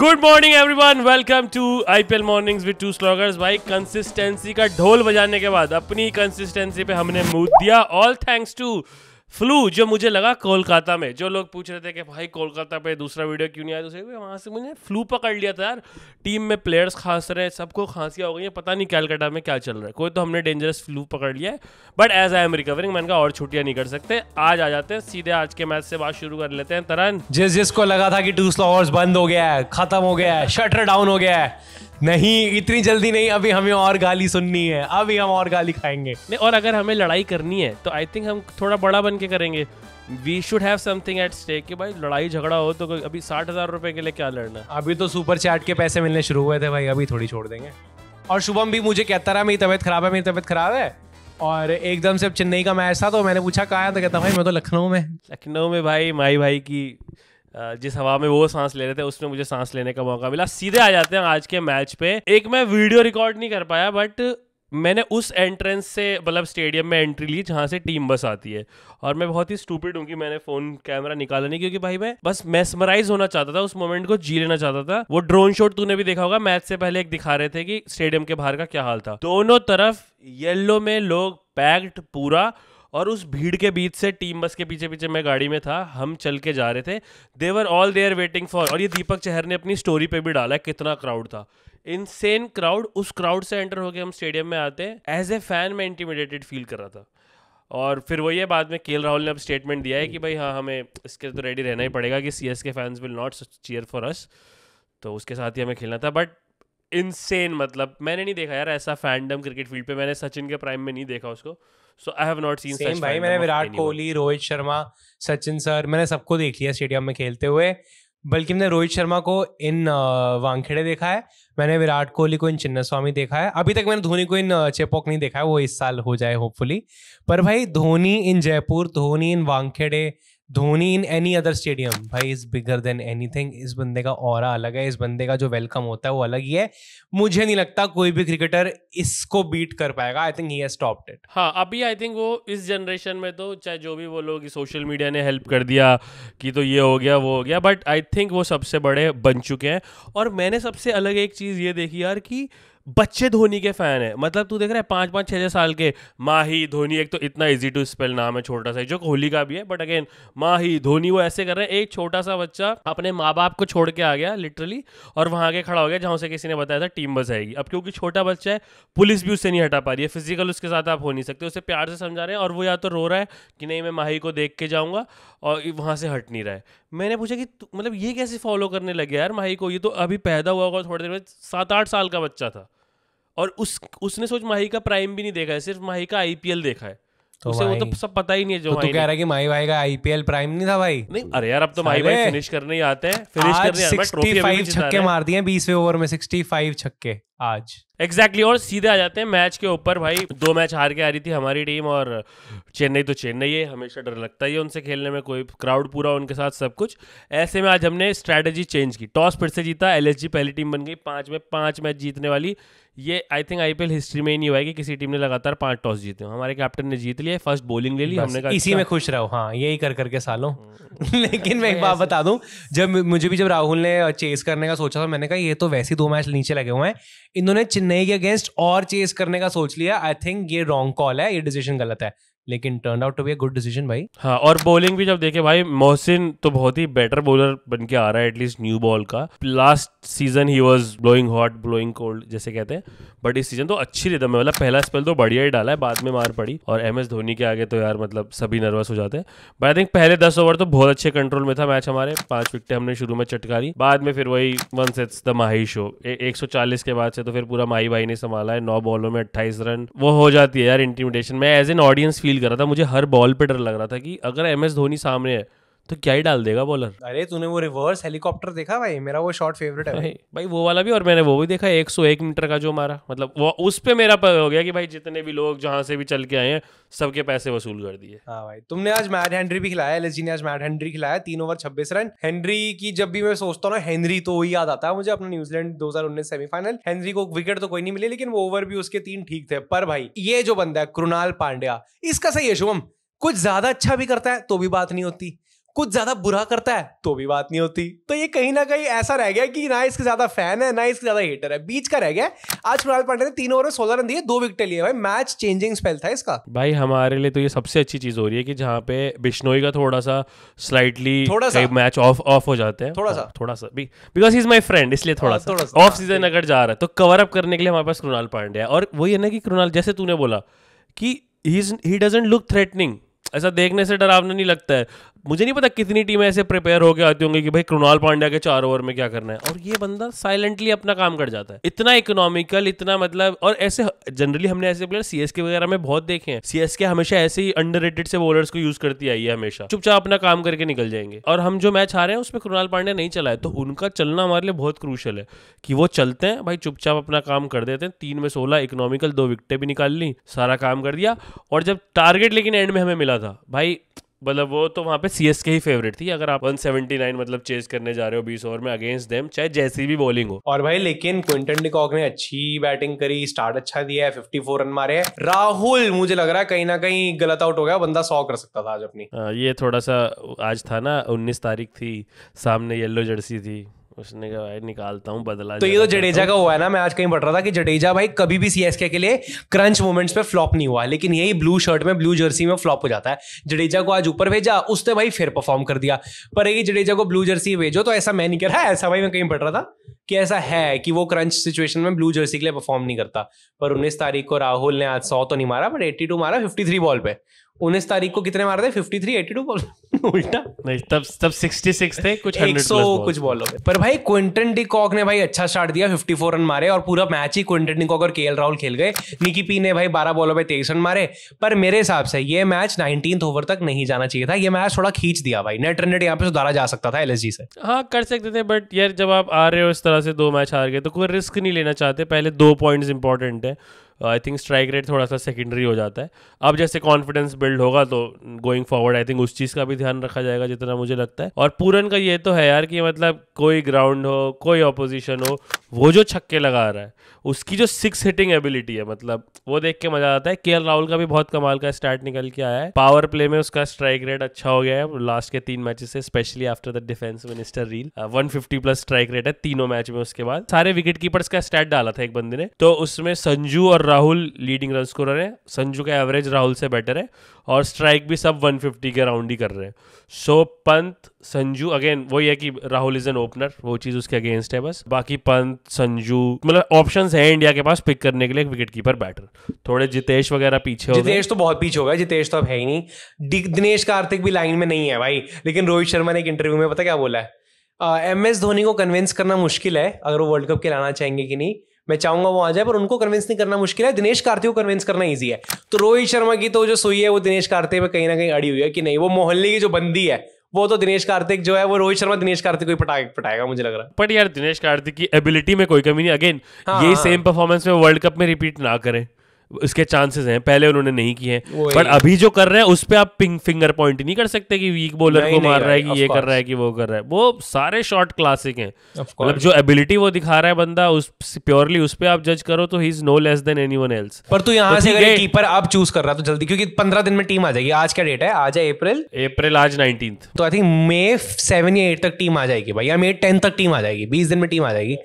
Good morning everyone welcome to IPL morning with two sloggers भाई consistency का ढोल बजाने के बाद अपनी कंसिस्टेंसी पे हमने मूव दिया ऑल थैंक्स टू फ्लू जो मुझे लगा कोलकाता में जो लोग पूछ रहे थे कि भाई कोलकाता पे दूसरा वीडियो क्यों नहीं आया दूसरे तो वहाँ से मुझे फ्लू पकड़ लिया था यार टीम में प्लेयर्स खांस रहे हैं सबको खांसियाँ हो गई हैं पता नहीं कैलकाटा में क्या चल रहा है कोई तो हमने डेंजरस फ्लू पकड़ लिया है but as I am recovering मैंने कहा और छुट्टियाँ नहीं कर सकते आज आ जाते हैं सीधे आज के मैच से बात शुरू कर लेते हैं तरन जिस जिसको लगा था कि टू स्लॉवर्स बंद हो गया है खत्म हो गया है शटर डाउन हो गया है नहीं इतनी जल्दी नहीं अभी हमें और गाली सुननी है अभी हम और गाली खाएंगे नहीं और अगर हमें लड़ाई करनी है तो आई थिंक हम थोड़ा बड़ा बन के करेंगे we should have something at stake कि भाई लड़ाई झगड़ा हो तो अभी साठ हजार रुपए के लिए क्या लड़ना अभी तो सुपर चैट के पैसे मिलने शुरू हुए थे भाई अभी थोड़ी छोड़ देंगे और शुभम भी मुझे कहता रहा मेरी तबियत खराब है मेरी तबियत खराब है और एकदम से चेन्नई का मैच था तो मैंने पूछा कहा है तो कहता भाई मैं तो लखनऊ में लखनऊ में भाई माई भाई की जिस हवा में वो सांस ले रहे थे उसमें मुझे सांस लेने का मौका मिला सीधे आ जाते हैं आज के मैच पे एक मैं वीडियो रिकॉर्ड नहीं कर पाया बट मैंने उस एंट्रेंस से मतलब स्टेडियम में एंट्री ली जहाँ से टीम बस आती है और मैं बहुत ही स्टूपिड हूँ कि मैंने फोन कैमरा निकाला नहीं क्योंकि भाई मैं बस मेसमराइज होना चाहता था उस मोमेंट को जी लेना चाहता था वो ड्रोन शॉट तूने भी देखा होगा मैच से पहले एक दिखा रहे थे कि स्टेडियम के बाहर का क्या हाल था दोनों तरफ येलो में लोग पैक्ड पूरा और उस भीड़ के बीच से टीम बस के पीछे पीछे मैं गाड़ी में था हम चल के जा रहे थे they were all there waiting for और ये दीपक चहर ने अपनी स्टोरी पे भी डाला है कितना क्राउड था इनसेन क्राउड उस क्राउड से एंटर होकर हम स्टेडियम में आते हैं एज ए फैन मैं इंटीमिडेटेड फील कर रहा था और फिर वही है बाद में के राहुल ने अब स्टेटमेंट दिया है कि भाई हाँ हमें इसके तो रेडी रहना ही पड़ेगा कि C S K fans will not cheer for us तो उसके साथ ही हमें खेलना था बट इनसेन मतलब मैंने नहीं देखा यार ऐसा फैंडम क्रिकेट फील्ड पे मैंने सचिन के प्राइम में नहीं देखा उसको so I have not seen same भाई मैंने विराट कोहली रोहित शर्मा सचिन सर मैंने सबको देख लिया स्टेडियम में खेलते हुए बल्कि मैंने रोहित शर्मा को इन वांखेड़े देखा है मैंने विराट कोहली को इन चिन्ना स्वामी देखा है अभी तक मैंने धोनी को इन चेपॉक नहीं देखा है वो इस साल हो जाए होपफुली पर भाई Dhoni in Jaipur Dhoni in Wankhede Dhoni in any other stadium भाई is bigger than anything इस बंदे का और अलग है इस बंदे का जो वेलकम होता है वो अलग ही है मुझे नहीं लगता कोई भी क्रिकेटर इसको बीट कर पाएगा I think he has topped it हाँ अभी आई थिंक वो इस जनरेशन में तो चाहे जो भी वो लोग सोशल मीडिया ने हेल्प कर दिया कि तो ये हो गया वो हो गया बट आई थिंक वो सबसे बड़े बन चुके हैं और मैंने सबसे अलग एक चीज़ ये देखी यार कि बच्चे धोनी के फैन है मतलब तू देख रहा है पाँच पाँच छः छः साल के माही धोनी एक तो इतना इजी टू स्पेल नाम है छोटा सा जो कोहली का भी है बट अगेन माही धोनी वो ऐसे कर रहे हैं एक छोटा सा बच्चा अपने माँ बाप को छोड़ के आ गया लिटरली और वहाँ आगे खड़ा हो गया जहाँ से किसी ने बताया था टीम बस आएगी अब क्योंकि छोटा बच्चा है पुलिस भी उससे नहीं हटा पा रही है फिजिकल उसके साथ आप हो नहीं सकते उसे प्यार से समझा रहे हैं और वो या तो रो रहा है कि नहीं मैं माही को देख के जाऊँगा और वहाँ से हट नहीं रहा है मैंने पूछा कि मतलब ये कैसे फॉलो करने लगे यार माही को ये तो अभी पैदा हुआ होगा थोड़ी देर में सात आठ साल का बच्चा था और उस उसने सोच माही का प्राइम भी नहीं देखा है सिर्फ माही का आईपीएल देखा है तो उसे वो तो सब पता ही नहीं है जो तो तो कह रहा है कि माही भाई का आईपीएल प्राइम नहीं था भाई नहीं अरे यार अब तो माही भाई फिनिश करने ही आते हैं फिनिश करने 65 छक्के मार दिए 20वें ओवर में 65 छक्के आज एग्जैक्टली exactly, और सीधे आ जाते हैं मैच के ऊपर भाई दो मैच हार के आ रही थी हमारी टीम और चेन्नई तो चेन्नई है हमेशा डर लगता ही है उनसे खेलने में कोई क्राउड पूरा उनके साथ सब कुछ ऐसे में आज हमने स्ट्रैटेजी चेंज की टॉस फिर से जीता एल पहली टीम बन गई पाँच में पाँच मैच जीतने वाली ये आई थिंक आईपीएल हिस्ट्री में ही नहीं हुआ कि किसी टीम ने लगातार पांच टॉस जीते हमारे कैप्टन ने जीत लिया फर्स्ट बॉलिंग ले ली हमने कहा इसी अच्छा। में खुश रहो हाँ यही कर करके सालों हम्म। लेकिन मैं एक बात बता दूं जब मुझे भी जब राहुल ने चेस करने का सोचा था मैंने कहा ये तो वैसे दो मैच नीचे लगे हुए हैं इन्होंने चेन्नई के अगेंस्ट और चेस करने का सोच लिया आई थिंक ये रॉन्ग कॉल है ये डिसीजन गलत है लेकिन turn out to be good decision भाई हाँ और बॉलिंग भी जब देखे भाई मोहसिन तो बहुत ही बेटर बॉलर बन के आ रहा है एटलीस्ट न्यू बॉल का लास्ट सीजन ही was blowing hot blowing cold जैसे कहते हैं बट इस सीजन तो अच्छी रिदम है मतलब पहला स्पेल तो बढ़िया ही डाला है बाद में मार पड़ी और एम एस धोनी के आगे तो यार मतलब सभी नर्वस हो जाते हैं बट आई थिंक पहले दस ओवर तो बहुत अच्छे कंट्रोल में था मैच हमारे पांच विकटे हमने शुरू में चटकारी बाद में फिर वही one sets the Mahi show एक सौ चालीस के बाद से तो फिर पूरा माही भाई ने संभाला है नौ बॉलों में अट्ठाईस रन वो हो जाती है यार इंटीमिडेशन में as an audience feel feel कर रहा था मुझे हर बॉल पे डर लग रहा था कि अगर एम एस धोनी सामने है तो क्या ही डाल देगा बॉलर अरे तूने वो रिवर्स हेलीकॉप्टर देखा भाई मेरा वो शॉट फेवरेट है भाई भाई वो वाला भी और मैंने वो भी देखा एक सौ एक मीटर का जो मारा मतलब वो उस पे मेरा पर हो गया कि भाई जितने भी लोग जहाँ से भी चल के आए हैं सबके पैसे वसूल कर दिए हाँ भाई तुमने आज मैड हेनरी भी खिलाया एल ने आज मैड हेनरी खिलाया तीन ओवर छब्बीस रन हेनरी की जब भी मैं सोचता हूँ ना हेनरी तो वही याद आता है मुझे अपना न्यूजीलैंड दो सेमीफाइनल हेनरी को विकेट तो कोई नहीं मिले लेकिन वो ओवर भी उसके तीन ठीक थे पर भाई ये जो बंदा है कृणाल पांड्या इसका सही है शुभम कुछ ज्यादा अच्छा भी करता है तो भी बात नहीं होती कुछ ज्यादा बुरा करता है तो भी बात नहीं होती तो ये कहीं ना कहीं ऐसा रह गया कि ना इसके ज्यादा फैन है ना इसके ज्यादा हेटर है बीच का रह गया आज कृणाल पांडे ने तीन ओवर में सोलह रन दिए दो विकेट लिए भाई मैच चेंजिंग स्पेल था इसका भाई हमारे लिए तो ये सबसे अच्छी चीज हो रही है कि जहाँ पे बिश्नोई का थोड़ा सा स्लाइटली थोड़ा सा मैच ऑफ ऑफ हो जाते हैं थोड़ा सा थोड़ा सा बिकॉज इज माई फ्रेंड इसलिए थोड़ा सा ऑफ सीजन अगर जा रहा है तो कवर अप करने के लिए हमारे पास कृणाल पांडे है और वही है ना कि कृणाल जैसे तूने बोला कि ही डजेंट लुक थ्रेटनिंग ऐसा देखने से डरावना नहीं लगता है मुझे नहीं पता कितनी टीमें ऐसे प्रिपेयर होकर आती होंगी कि भाई कृणाल पांड्या के चार ओवर में क्या करना है और ये बंदा साइलेंटली अपना काम कर जाता है इतना इकोनॉमिकल इतना मतलब और ऐसे जनरली हमने ऐसे प्लेयर के वगैरह में बहुत देखे हैं सीएसके हमेशा ऐसे ही अंडर से बॉलर्स को यूज करती आई है हमेशा चुपचाप अपना काम करके निकल जाएंगे और हम जो मैच हारे हैं उसमें कृणाल पांड्या नहीं चला है तो उनका चलना हमारे लिए बहुत क्रूशल है कि वो चलते हैं भाई चुपचाप अपना काम कर देते हैं तीन में सोलह इकोनॉमिकल दो विकटें भी निकाल ली सारा काम कर दिया और जब टारगेट लेकिन एंड में हमें मिला था भाई मतलब वो तो वहाँ पे सी एस के ही फेवरेट थी अगर आप 179 मतलब चेस करने जा रहे हो 20 ओवर में अगेंस्ट देम चाहे जैसी भी बॉलिंग हो और भाई लेकिन क्विंटन डिकॉक ने अच्छी बैटिंग करी स्टार्ट अच्छा दिया है 54 रन मारे हैं राहुल मुझे लग रहा है कहीं ना कहीं गलत आउट हो गया बंदा सौ कर सकता था आज अपनी आ, हाँ, ये थोड़ा सा आज था ना उन्नीस तारीख थी सामने येल्लो जर्सी थी उसने कहा भाई निकालता हूँ बदला तो ये तो जडेजा का हुआ है ना मैं आज कहीं पढ़ रहा था कि जडेजा भाई कभी भी सीएसके के लिए क्रंच मोमेंट्स पे फ्लॉप नहीं हुआ लेकिन यही ब्लू शर्ट में ब्लू जर्सी में फ्लॉप हो जाता है जडेजा को आज ऊपर भेजा उसने भाई फिर परफॉर्म कर दिया पर यही जडेजा को ब्लू जर्सी भेजो तो ऐसा मैं नहीं कर रहा ऐसा भाई मैं कहीं पढ़ रहा था कि ऐसा है कि वो क्रंच सिचुएशन में ब्लू जर्सी के लिए परफॉर्म नहीं करता पर उन्नीस तारीख को राहुल ने आज सौ तो नहीं मारा बट एट्टी मारा फिफ्टी बॉल पे उन्नीस तारीख को कितने मारे थे fifty three eighty two ball उल्टा नहीं तब तब 66 थे कुछ 100 बॉल। कुछ बॉल पर भाई क्विंटन डिकॉक ने भाई अच्छा स्टार्ट दिया 54 रन मारे और पूरा मैच ही क्विंटन डिकॉक और केएल राहुल खेल गए निकी पी ने भाई 12 बॉलों पे 23 रन मारे पर मेरे हिसाब से ये मैच 19th ओवर तक नहीं जाना चाहिए था ये मैच थोड़ा खींच दिया भाई नेट रन रेट यहाँ पे सुधारा जा सकता था एलएसजी से हाँ कर सकते थे बट यार जब आप आ रहे हो इस तरह से दो मैच हार गए तो कोई रिस्क नहीं लेना चाहते पहले दो पॉइंट्स इंपॉर्टेंट है आई थिंक स्ट्राइक रेट थोड़ा सा सेकेंडरी हो जाता है अब जैसे कॉन्फिडेंस बिल्ड होगा तो गोइंग फॉरवर्ड आई थिंक उस चीज़ का भी ध्यान रखा जाएगा जितना मुझे लगता है और पूरन का ये तो है यार कि मतलब कोई ग्राउंड हो कोई अपोजिशन हो वो जो छक्के लगा रहा है उसकी जो सिक्स हिटिंग एबिलिटी है मतलब वो देख के मजा आता है के राहुल का भी बहुत कमाल का स्टार्ट निकल के आया है पावर प्ले में उसका स्ट्राइक रेट अच्छा हो गया है लास्ट के तीन मैच से specially after the defence minister reel one fifty plus strike rate है तीनों मैच में उसके बाद सारे विकेट कीपर्स का स्टैट डाला था एक बंदे ने तो उसमें संजू और राहुल लीडिंग रन स्कोरर है संजू का एवरेज राहुल से बेटर है और स्ट्राइक भी सब 150 के राउंड ही कर रहे हैं सो पंत संजू अगेन वही है कि राहुल इज एन ओपनर वो चीज़ उसके अगेंस्ट है बस बाकी पंत संजू मतलब ऑप्शन है इंडिया के पास पिक करने के लिए विकेट कीपर बैटर थोड़े जितेश वगैरह पीछे जितेश तो बहुत पीछे होगा जितेश तो अब है ही नहीं दिनेश कार्तिक भी लाइन में नहीं है भाई लेकिन रोहित शर्मा ने एक इंटरव्यू में पता क्या बोला है एम एस धोनी को कन्विंस करना मुश्किल है अगर वो वर्ल्ड कप के लाना चाहेंगे कि नहीं मैं चाहूंगा वो आ जाए पर उनको कन्विंस नहीं करना मुश्किल है दिनेश कार्तिक को कन्विंस करना ईजी है तो रोहित शर्मा की तो जो सुई है वो दिनेश कार्तिक में कहीं ना कहीं अड़ी हुई है कि नहीं वो मोहल्ले की जो बंदी है वो तो दिनेश कार्तिक जो है वो रोहित शर्मा दिनेश कार्तिक को ही पटा, पटाएगा मुझे लग रहा है बट यार दिनेश कार्तिक की एबिलिटी में कोई कमी नहीं अगेन हाँ, ये हाँ, सेम हाँ। परफॉर्मेंस में वर्ल्ड कप में रिपीट ना करें उसके चांसेस हैं पहले उन्होंने नहीं किए हैं पर अभी जो कर रहे हैं उस पर आप पिंग फिंगर पॉइंट नहीं कर सकते कि वीक बॉलर को मार रहा है कि ये कर रहा है कि वो कर रहा है वो सारे शॉर्ट क्लासिक हैं मतलब जो एबिलिटी वो दिखा रहा है बंदा उस प्योरली उस पर आप जज करो तो he is no less than one else पर तू यहाँ तो से कीपर आप चूज कर रहा तो जल्दी क्योंकि पंद्रह दिन में टीम आ जाएगी आज क्या डेट है आज है अप्रैल अप्रैल आज नाइनटीन तो आई थिंक मे सेवन या एट तक टीम आ जाएगी भाई या मे टेन तक टीम आ जाएगी बीस दिन में टीम आ जाएगी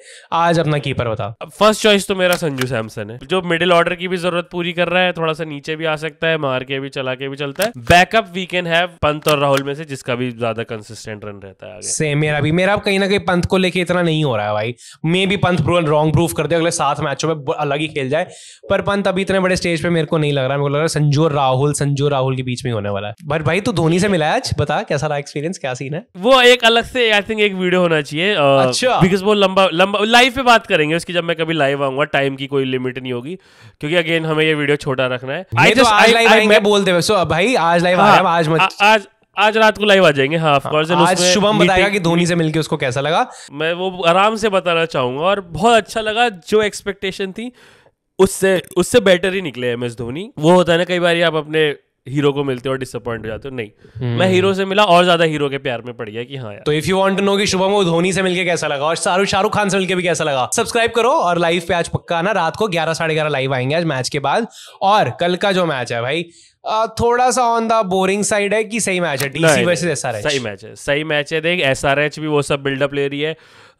आज अपना कीपर बता फर्स्ट चॉइस तो मेरा संजू सैमसन है जो मिडिल ऑर्डर की भी जरूरत जरूरत पूरी कर रहा है थोड़ा सा नीचे भी आ सकता है मार के भी चला के भी चलता है backup we can have Pant और राहुल में से जिसका भी ज्यादा कंसिस्टेंट रन रहता है सेम मेरा भी मेरा कहीं ना कहीं पंत को लेके इतना नहीं हो रहा है भाई मे भी पंत रॉन्ग प्रूफ कर दे अगले सात मैचों में अलग ही खेल जाए पर पंत अभी इतने बड़े स्टेज पे मेरे को नहीं लग रहा है मेरे को लग रहा है संजू और राहुल संजू राहुल के बीच में होने वाला है बट भाई तू धोनी से मिला आज बता कैसा रहा एक्सपीरियंस क्या सीन है वो एक अलग से आई थिंक एक वीडियो होना चाहिए अच्छा बिकॉज वो लंबा लंबा लाइव पे बात करेंगे उसकी जब मैं कभी लाइव आऊंगा टाइम की कोई लिमिट नहीं होगी क्योंकि अगेन लेकिन हमें ये वीडियो छोटा रखना है आई जस्ट आई लाइव मैं बोल दे सो भाई आज लाइव आ रहे हाँ, हैं आज मत आज आज रात को लाइव आ जाएंगे हाँ ऑफ कोर्स हाँ, आज शुभम बताएगा कि धोनी से मिलके उसको कैसा लगा मैं वो आराम से बताना चाहूंगा और बहुत अच्छा लगा जो एक्सपेक्टेशन थी उससे उससे बेटर ही निकले एम एस धोनी वो होता है ना कई बार आप अपने हीरो को मिलते हो और डिसअपॉइंट हो जाते हो नहीं hmm. मैं हीरो से मिला और ज्यादा हीरो के प्यार में पड़ गया कि हाँ यार तो if you want to know कि शुभम को धोनी से मिलके कैसा लगा और शाहरुख शाहरुख खान से मिलके भी कैसा लगा सब्सक्राइब करो और लाइव पे आज पक्का ना रात को ग्यारह साढ़े ग्यारह लाइव आएंगे आज मैच के बाद और कल का जो मैच है भाई थोड़ा सा ऑन द बोरिंग साइड है कि सही मैच है डीसी वर्सेस एसआरएच सही मैच है सही मैच है देख एसआरएच भी वो सब बिल्डअप ले रही है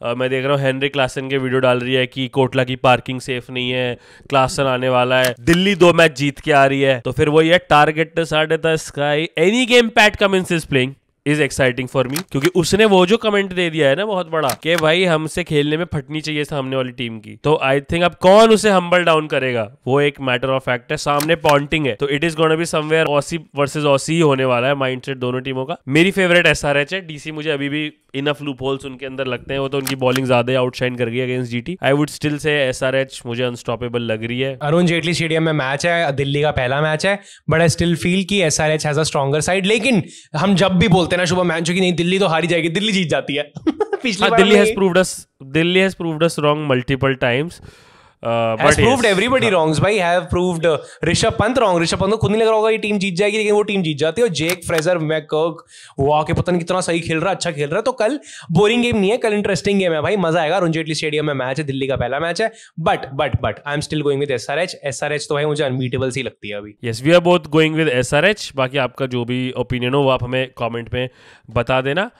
Uh, मैं देख रहा हूँ हेनरी क्लासन के वीडियो डाल रही है कि कोटला की पार्किंग सेफ नहीं है क्लासन आने वाला है दिल्ली दो मैच जीत के आ रही है तो फिर वो ये टारगेट साढ़े दस का any game Pat Cummins is playing is exciting for me क्योंकि उसने वो जो कमेंट दे दिया है ना बहुत बड़ा कि भाई हमसे खेलने में फटनी चाहिए सामने वाली टीम की तो आई थिंक अब कौन उसे हम्बल डाउन करेगा वो एक मैटर ऑफ फैक्ट है सामने पॉन्टिंग है तो it is gonna be somewhere Aussie versus Aussie होने वाला है माइंड दोनों टीमों का मेरी फेवरेट एस आर एच है डीसी मुझे अभी भी इनफ लूप होल्स उनके अंदर लगते हैं वो तो उनकी बॉलिंग ज्यादा आउटशाइन कर गई against GT I would still say SRH मुझे अनस्टॉपेबल लग रही है अरुण जेटली स्टेडियम में मैच है दिल्ली का पहला मैच है बट आई स्टिल फील की SRH has a stronger side लेकिन हम जब भी बोलते कहना शुभम हैंचो चुकी नहीं दिल्ली तो हारी जाएगी दिल्ली जीत जाती है पिछली हाँ, Delhi has proved us Delhi has proved us wrong multiple times but proved everybody wrongs भाई have proved Rishabh Pant wrong Rishabh Pant को खुद नहीं लग रहा होगा ये टीम जीत जाएगी लेकिन वो टीम जीत जाती है जेक फ्रेजर मैकर्क वो कितना सही खेल रहा अच्छा खेल रहा है तो कल बोरिंग गेम नहीं है कल इंटरेस्टिंग गेम है भाई मजा आएगा रुंजेटली स्टेडियम में मैच है दिल्ली का पहला मैच है but but but I am still going with S R H S R H तो भाई मुझे अनबीटेबल सी लगती है अभी yes we are both going with S R H बाकी आपका जो भी ओपिनियन हो वो आप हमें कॉमेंट में बता देना